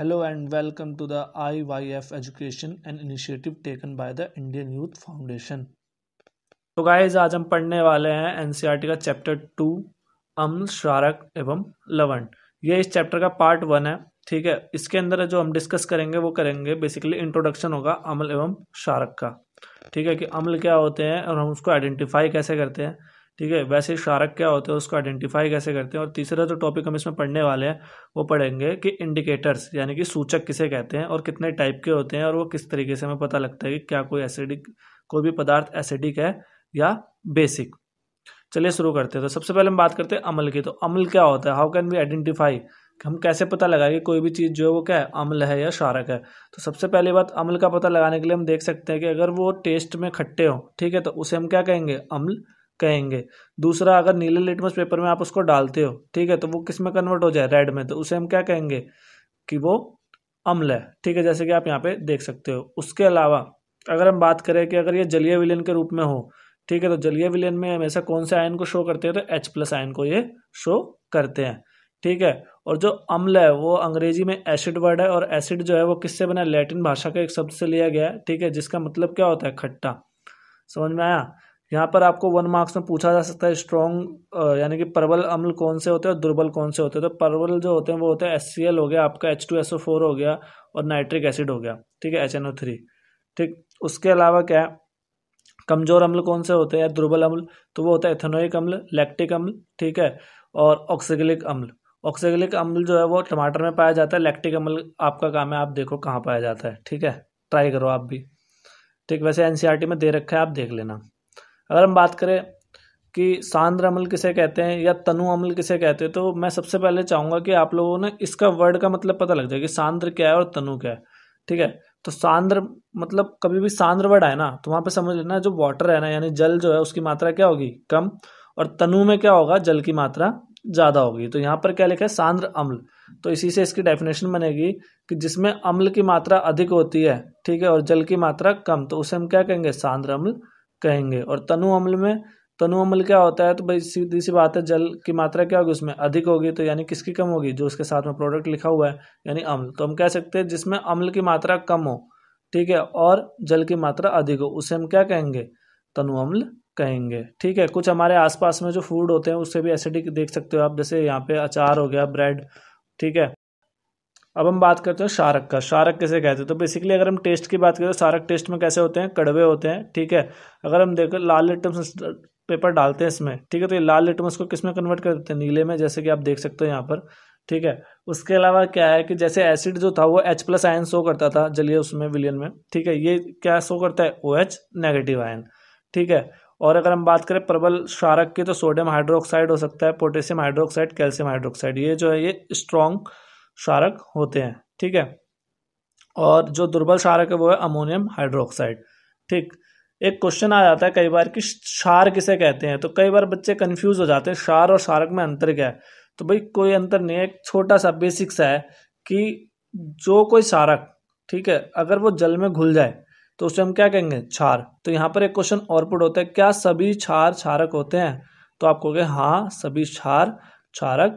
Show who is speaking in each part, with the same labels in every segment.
Speaker 1: Hello and welcome to the IYF education an initiative taken by the Indian Youth Foundation. तो so guys आज हम पढ़ने वाले हैं एनसीईआरटी e का चैप्टर टू अम्ल शारक एवं लवण ये इस चैप्टर का पार्ट वन है ठीक है इसके अंदर जो हम डिस्कस करेंगे वो करेंगे बेसिकली इंट्रोडक्शन होगा अम्ल एवं शारक का ठीक है कि अम्ल क्या होते हैं और हम उसको आइडेंटिफाई कैसे करते हैं ठीक है वैसे शारक क्या होते हैं उसको आइडेंटिफाई कैसे करते हैं और तीसरा जो टॉपिक हम इसमें पढ़ने वाले हैं वो पढ़ेंगे कि इंडिकेटर्स यानी कि सूचक किसे कहते हैं और कितने टाइप के होते हैं और वो किस तरीके से हमें पता लगता है कि क्या कोई एसिडिक कोई भी पदार्थ एसिडिक है या बेसिक चलिए शुरू करते हैं तो सबसे पहले हम बात करते हैं अमल की तो अमल क्या होता है हाउ कैन वी आइडेंटिफाई हम कैसे पता लगाएं कि कोई भी चीज़ जो है वो क्या है अम्ल है या शारक है तो सबसे पहली बात अम्ल का पता लगाने के लिए हम देख सकते हैं कि अगर वो टेस्ट में खट्टे हों ठीक है तो उसे हम क्या कहेंगे अम्ल कहेंगे दूसरा अगर नीले लिटमस पेपर में आप उसको डालते हो ठीक है तो वो किस में कन्वर्ट हो जाए रेड में तो उसे हम क्या कहेंगे कि वो अम्ल है ठीक है जैसे कि आप यहाँ पे देख सकते हो उसके अलावा अगर हम बात करें कि अगर ये जलीय विलयन के रूप में हो ठीक है तो जलीय विलयन में हमेशा कौन से आयन को शो करते हैं तो एच प्लस आयन को ये शो करते हैं ठीक है और जो अम्ल है वो अंग्रेजी में एसिड वर्ड है और एसिड जो है वो किससे बना लैटिन भाषा के एक शब्द से लिया गया है ठीक है जिसका मतलब क्या होता है खट्टा समझ में आया यहाँ पर आपको वन मार्क्स में पूछा जा सकता है स्ट्रॉन्ग यानी कि प्रबल अम्ल कौन से होते हैं और दुर्बल कौन से होते हैं तो प्रबल जो होते हैं वो होते हैं एस हो गया आपका H two S O four हो गया और नाइट्रिक एसिड हो गया ठीक है एच एन ओ थ्री ठीक उसके अलावा क्या है कमज़ोर अम्ल कौन से होते हैं दुर्बल अम्ल तो वो होता है एथेनोइक अम्ल लैक्टिक अम्ल ठीक है और ऑक्सीगलिक अम्ल ऑक्सीगलिक अम्ल जो है वो टमाटर में पाया जाता है लैक्टिक अम्ल आपका काम है आप देखो कहाँ पाया जाता है ठीक है ट्राई करो आप भी ठीक वैसे एनसीईआरटी e में दे रखा है आप देख लेना अगर हम बात करें कि सांद्र अमल किसे कहते हैं या तनु अमल किसे कहते हैं तो मैं सबसे पहले चाहूँगा कि आप लोगों ने इसका वर्ड का मतलब पता लग जाए कि सांद्र क्या है और तनु क्या है ठीक है तो सांद्र मतलब कभी भी सांद्र वर्ड आए ना तो वहाँ पे समझ लेना जो वाटर है ना यानी जल जो है उसकी मात्रा क्या होगी कम और तनु में क्या होगा जल की मात्रा ज़्यादा होगी तो यहाँ पर क्या लिखा है सांद्र अम्ल तो इसी से इसकी डेफिनेशन बनेगी कि जिसमें अम्ल की मात्रा अधिक होती है ठीक है और जल की मात्रा कम तो उसे हम क्या कहेंगे सांद्र अम्ल कहेंगे और तनु अम्ल में तनु अम्ल क्या होता है तो भाई सीधी सी बात है जल की मात्रा क्या होगी उसमें अधिक होगी तो यानी किसकी कम होगी जो उसके साथ में प्रोडक्ट लिखा हुआ है यानी अम्ल तो हम कह सकते हैं जिसमें अम्ल की मात्रा कम हो ठीक है और जल की मात्रा अधिक हो उसे हम क्या कहेंगे तनु अम्ल कहेंगे ठीक है कुछ हमारे आसपास में जो फूड होते हैं उससे भी एसिडिक देख सकते हो आप जैसे यहाँ पे अचार हो गया ब्रेड ठीक है अब हम बात करते हैं शारक का शारक कैसे कहते हैं तो बेसिकली अगर हम टेस्ट की बात करें तो शारक टेस्ट में कैसे होते हैं कड़वे होते हैं ठीक है अगर हम देखो लाल लिटमस पेपर डालते हैं इसमें ठीक है तो ये लाल लिटमस को किस में कन्वर्ट कर देते हैं नीले में जैसे कि आप देख सकते हो यहाँ पर ठीक है उसके अलावा क्या है कि जैसे एसिड जो था वो एच प्लस आयन शो करता था जलिए उसमें विलियन में ठीक है ये क्या शो करता है ओ एच नेगेटिव आयन ठीक है और अगर हम बात करें प्रबल शारक की तो सोडियम हाइड्रोक्साइड हो सकता है पोटेशियम हाइड्रोक्साइड कैल्शियम हाइड्रोक्साइड ये जो है ये स्ट्रॉन्ग क्षारक होते हैं ठीक है और जो दुर्बल क्षारक है वो है अमोनियम हाइड्रोक्साइड ठीक एक क्वेश्चन आ जाता है कई बार कि क्षार किसे कहते हैं तो कई बार बच्चे कंफ्यूज हो जाते हैं क्षार और क्षारक में अंतर क्या है तो भाई कोई अंतर नहीं है एक छोटा सा बेसिक्स है कि जो कोई क्षारक ठीक है अगर वो जल में घुल जाए तो उसे हम क्या कहेंगे क्षार तो यहाँ पर एक क्वेश्चन और पुट होता है क्या सभी क्षार क्षारक होते हैं तो आप कहोगे हाँ सभी क्षार क्षारक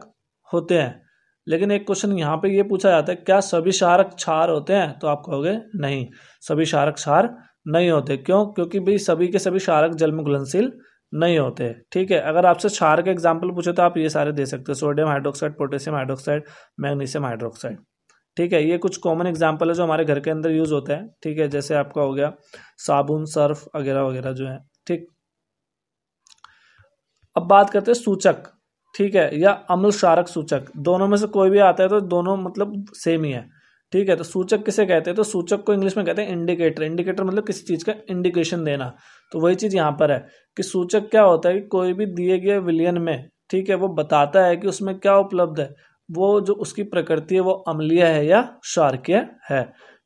Speaker 1: होते हैं लेकिन एक क्वेश्चन यहाँ पे ये पूछा जाता है क्या सभी शारक क्षार होते हैं तो आप कहोगे नहीं सभी शारक क्षार नहीं होते क्यों क्योंकि भाई सभी के सभी क्षारक जल में घुलनशील नहीं होते ठीक है अगर आपसे क्षार के एग्जाम्पल पूछे तो आप ये सारे दे सकते हो sodium hydroxide potassium hydroxide magnesium hydroxide ठीक है ये कुछ कॉमन एग्जाम्पल है जो हमारे घर के अंदर यूज़ होता है ठीक है जैसे आपका हो गया साबुन सर्फ वगैरह वगैरह जो है ठीक अब बात करते हैं सूचक ठीक है या अम्ल शारक सूचक दोनों में से कोई भी आता है तो दोनों मतलब सेम ही है ठीक है तो सूचक किसे कहते हैं तो सूचक को इंग्लिश में कहते हैं इंडिकेटर इंडिकेटर मतलब किसी चीज़ का इंडिकेशन देना तो वही चीज़ यहाँ पर है कि सूचक क्या होता है कि कोई भी दिए गए विलियन में ठीक है वो बताता है कि उसमें क्या उपलब्ध है वो जो उसकी प्रकृति है वो अम्लीय है या शार्कीय है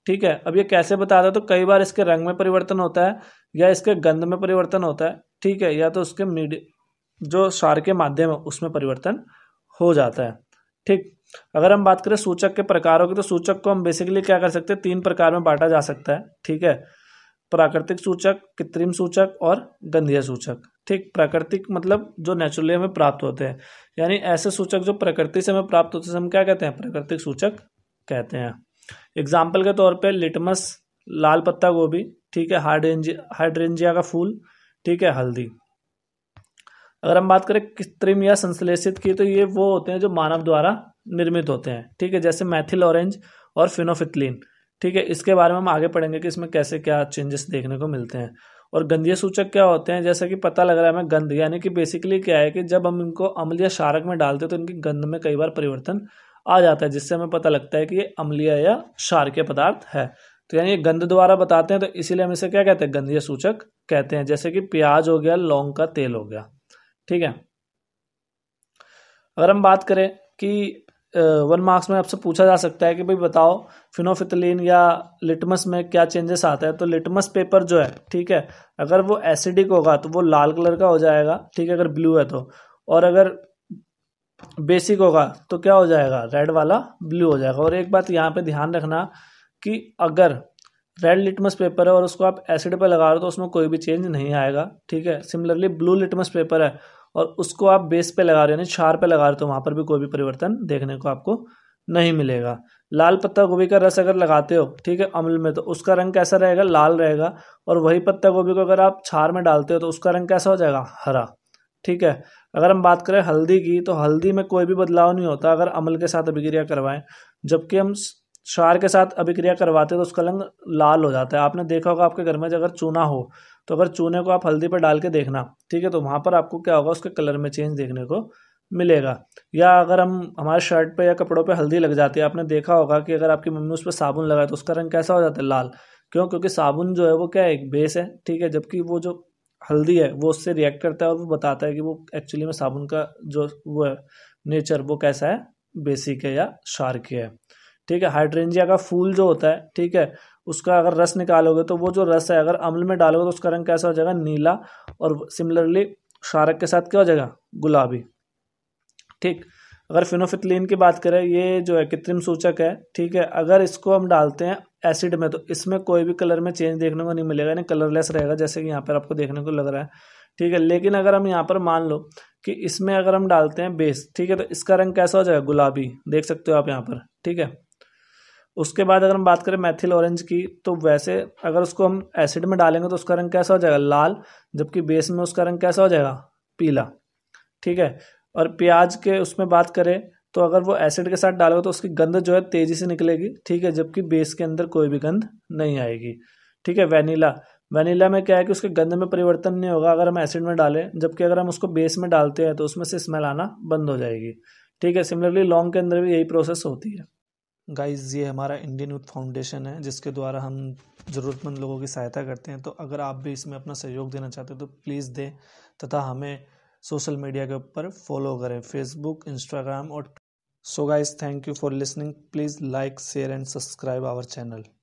Speaker 1: ठीक है अब ये कैसे बताता है तो कई बार इसके रंग में परिवर्तन होता है या इसके गंध में परिवर्तन होता है ठीक है या तो उसके मीडिया जो सार के माध्यम है उसमें परिवर्तन हो जाता है ठीक अगर हम बात करें सूचक के प्रकारों की तो सूचक को हम बेसिकली क्या कर सकते हैं तीन प्रकार में बांटा जा सकता है ठीक है प्राकृतिक सूचक कृत्रिम सूचक और गंधीय सूचक ठीक प्राकृतिक मतलब जो नेचुरली हमें प्राप्त होते हैं यानी ऐसे सूचक जो प्रकृति से हमें प्राप्त होते हैं हम क्या कहते हैं प्राकृतिक सूचक कहते हैं एग्जाम्पल के तौर पर लिटमस लाल पत्ता गोभी ठीक है हाइड्रेंजिया हाइड्रेंजिया का फूल ठीक है हल्दी अगर हम बात करें कृत्रिम या संश्लेषित की तो ये वो होते हैं जो मानव द्वारा निर्मित होते हैं ठीक है जैसे मैथिल ऑरेंज और फिनोफिथलिन ठीक है इसके बारे में हम आगे पढ़ेंगे कि इसमें कैसे क्या चेंजेस देखने को मिलते हैं और गंधीय सूचक क्या होते हैं जैसा कि पता लग रहा है हमें गंध यानी कि बेसिकली क्या है कि जब हम इनको अम्लिया शारक क्षारक में डालते हैं तो इनकी गंध में कई बार परिवर्तन आ जाता है जिससे हमें पता लगता है कि ये अम्लीय या क्षारकीय पदार्थ है तो यानी ये गंध द्वारा बताते हैं तो इसीलिए हम इसे क्या कहते हैं गंधीय सूचक कहते हैं जैसे कि प्याज हो गया लौंग का तेल हो गया ठीक है अगर हम बात करें कि वन मार्क्स में आपसे पूछा जा सकता है कि भाई बताओ फिनोफितलिन या लिटमस में क्या चेंजेस आता है तो लिटमस पेपर जो है ठीक है अगर वो एसिडिक होगा तो वो लाल कलर का हो जाएगा ठीक है अगर ब्लू है तो और अगर बेसिक होगा तो क्या हो जाएगा रेड वाला ब्लू हो जाएगा और एक बात यहाँ पे ध्यान रखना कि अगर रेड लिटमस पेपर है और उसको आप एसिड पर लगा रहे हो तो उसमें कोई भी चेंज नहीं आएगा ठीक है सिमिलरली ब्लू लिटमस पेपर है और उसको आप बेस पे लगा रहे हो यानी क्षार पे लगा रहे हो तो वहाँ पर भी कोई भी परिवर्तन देखने को आपको नहीं मिलेगा लाल पत्ता गोभी का रस अगर लगाते हो ठीक है अम्ल में तो उसका रंग कैसा रहेगा लाल रहेगा और वही पत्ता गोभी को अगर आप छार में डालते हो तो उसका रंग कैसा हो जाएगा हरा ठीक है अगर हम बात करें हल्दी की तो हल्दी में कोई भी बदलाव नहीं होता अगर अमल के साथ अभिक्रिया करवाएं जबकि हम क्षार के साथ अभिक्रिया करवाते हैं तो उसका रंग लाल हो जाता है आपने देखा होगा आपके घर में अगर चूना हो तो अगर चूने को आप हल्दी पर डाल के देखना ठीक है तो वहाँ पर आपको क्या होगा उसके कलर में चेंज देखने को मिलेगा या अगर हम हमारे शर्ट पे या कपड़ों पे हल्दी लग जाती है आपने देखा होगा कि अगर आपकी मम्मी उस पर साबुन लगाए तो उसका रंग कैसा हो जाता है लाल क्यों क्योंकि साबुन जो है वो क्या है एक बेस है ठीक है जबकि वो जो हल्दी है वो उससे रिएक्ट करता है और वो बताता है कि वो एक्चुअली में साबुन का जो वो है नेचर वो कैसा है बेसिक है या शार्क है ठीक है हाइड्रेंजिया का फूल जो होता है ठीक है उसका अगर रस निकालोगे तो वो जो रस है अगर अम्ल में डालोगे तो उसका रंग कैसा हो जाएगा नीला और सिमिलरली शारक के साथ क्या हो जाएगा गुलाबी ठीक अगर फिनोफिथलिन की बात करें ये जो है कृत्रिम सूचक है ठीक है अगर इसको हम डालते हैं एसिड में तो इसमें कोई भी कलर में चेंज देखने को नहीं मिलेगा यानी कलरलेस रहेगा जैसे कि यहाँ पर आपको देखने को लग रहा है ठीक है लेकिन अगर हम यहाँ पर मान लो कि इसमें अगर हम डालते हैं बेस ठीक है तो इसका रंग कैसा हो जाएगा गुलाबी देख सकते हो आप यहाँ पर ठीक है उसके बाद अगर हम बात करें मैथिल ऑरेंज की तो वैसे अगर उसको हम एसिड में डालेंगे तो उसका रंग कैसा हो जाएगा लाल जबकि बेस में उसका रंग कैसा हो जाएगा पीला ठीक है और प्याज के उसमें बात करें तो अगर वो एसिड के साथ डालोगे तो उसकी गंध जो है तेज़ी से निकलेगी ठीक है जबकि बेस के अंदर कोई भी गंध नहीं आएगी ठीक है वैनिला वैनिला में क्या है कि उसके गंध में परिवर्तन नहीं होगा अगर हम एसिड में डालें जबकि अगर हम उसको बेस में डालते हैं तो उसमें से स्मेल आना बंद हो जाएगी ठीक है सिमिलरली लॉन्ग के अंदर भी यही प्रोसेस होती है गाइस ये हमारा इंडियन यूथ फाउंडेशन है जिसके द्वारा हम ज़रूरतमंद लोगों की सहायता करते हैं तो अगर आप भी इसमें अपना सहयोग देना चाहते हो तो प्लीज़ दें तथा हमें सोशल मीडिया के ऊपर फॉलो करें फेसबुक इंस्टाग्राम और so guys thank you for listening please like share and subscribe our channel